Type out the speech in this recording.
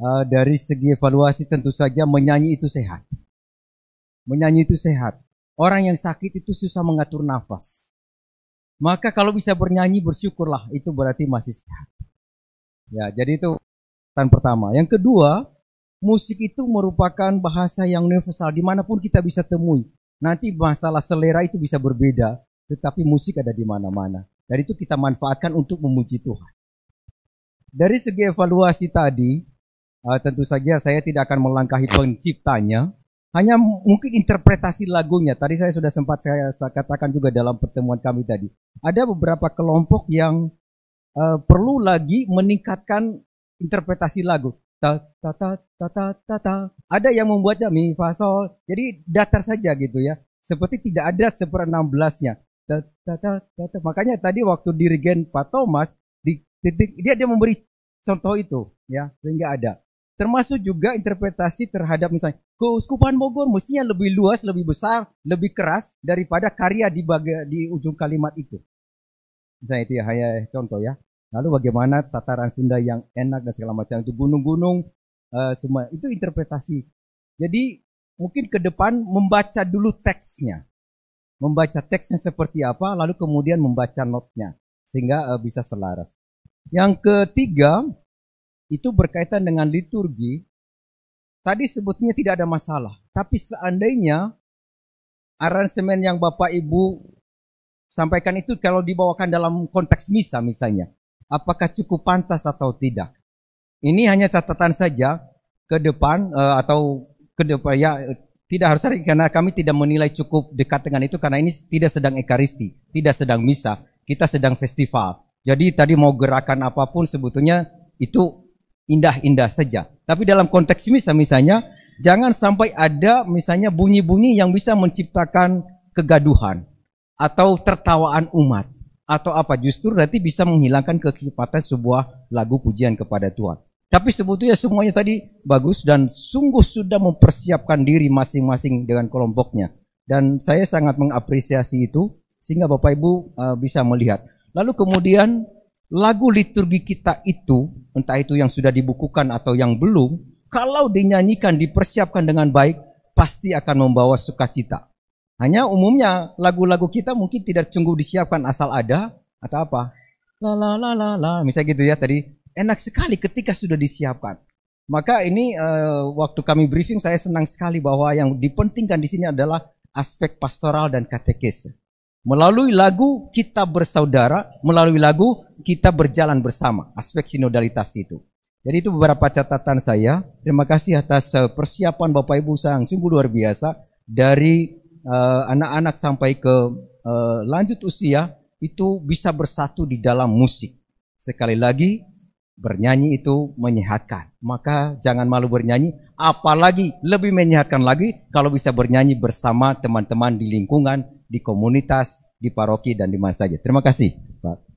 uh, dari segi evaluasi tentu saja menyanyi itu sehat. Menyanyi itu sehat. Orang yang sakit itu susah mengatur nafas. Maka kalau bisa bernyanyi bersyukurlah itu berarti masih sehat. Ya, jadi itu tan pertama. Yang kedua, musik itu merupakan bahasa yang universal dimanapun kita bisa temui. Nanti masalah selera itu bisa berbeda, tetapi musik ada di mana-mana. Dan itu kita manfaatkan untuk memuji Tuhan. Dari segi evaluasi tadi, Uh, tentu saja saya tidak akan melangkahi penciptanya. Hanya mungkin interpretasi lagunya. Tadi saya sudah sempat saya katakan juga dalam pertemuan kami tadi. Ada beberapa kelompok yang uh, perlu lagi meningkatkan interpretasi lagu. Ta ta ta ta ta ta. ta. Ada yang membuatnya mi fa sol. Jadi datar saja gitu ya. Seperti tidak ada seper 16-nya. Ta, ta, ta, ta, ta. Makanya tadi waktu dirigen Pak Thomas di titik dia dia memberi contoh itu ya sehingga ada. Termasuk juga interpretasi terhadap misalnya keuskupan Bogor mestinya lebih luas, lebih besar, lebih keras daripada karya di, baga, di ujung kalimat itu. Misalnya itu ya hanya contoh ya. Lalu bagaimana tataran Sunda yang enak dan segala macam itu gunung-gunung uh, semua itu interpretasi. Jadi mungkin ke depan membaca dulu teksnya, membaca teksnya seperti apa, lalu kemudian membaca notnya sehingga uh, bisa selaras. Yang ketiga, itu berkaitan dengan liturgi, tadi sebutnya tidak ada masalah. Tapi seandainya aransemen yang Bapak Ibu sampaikan itu kalau dibawakan dalam konteks misa misalnya, apakah cukup pantas atau tidak? Ini hanya catatan saja ke depan eh, atau ke depan ya tidak harus karena kami tidak menilai cukup dekat dengan itu karena ini tidak sedang ekaristi, tidak sedang misa, kita sedang festival. Jadi tadi mau gerakan apapun sebetulnya itu indah-indah saja. Tapi dalam konteks misa misalnya, jangan sampai ada misalnya bunyi-bunyi yang bisa menciptakan kegaduhan atau tertawaan umat atau apa justru nanti bisa menghilangkan kekipatan sebuah lagu pujian kepada Tuhan. Tapi sebetulnya semuanya tadi bagus dan sungguh sudah mempersiapkan diri masing-masing dengan kelompoknya. Dan saya sangat mengapresiasi itu sehingga Bapak Ibu eh, bisa melihat. Lalu kemudian lagu liturgi kita itu, entah itu yang sudah dibukukan atau yang belum, kalau dinyanyikan, dipersiapkan dengan baik, pasti akan membawa sukacita. Hanya umumnya lagu-lagu kita mungkin tidak sungguh disiapkan asal ada atau apa. La la la la la, misalnya gitu ya tadi. Enak sekali ketika sudah disiapkan. Maka ini uh, waktu kami briefing saya senang sekali bahwa yang dipentingkan di sini adalah aspek pastoral dan katekes. Melalui lagu kita bersaudara, melalui lagu kita berjalan bersama. Aspek sinodalitas itu. Jadi itu beberapa catatan saya. Terima kasih atas eh, persiapan Bapak Ibu sang sungguh luar biasa dari eh, anak-anak uh, sampai ke uh, lanjut usia itu bisa bersatu di dalam musik. Sekali lagi bernyanyi itu menyehatkan. Maka jangan malu bernyanyi, apalagi lebih menyehatkan lagi kalau bisa bernyanyi bersama teman-teman di lingkungan di komunitas, di paroki, dan di mana saja. Terima kasih, Pak.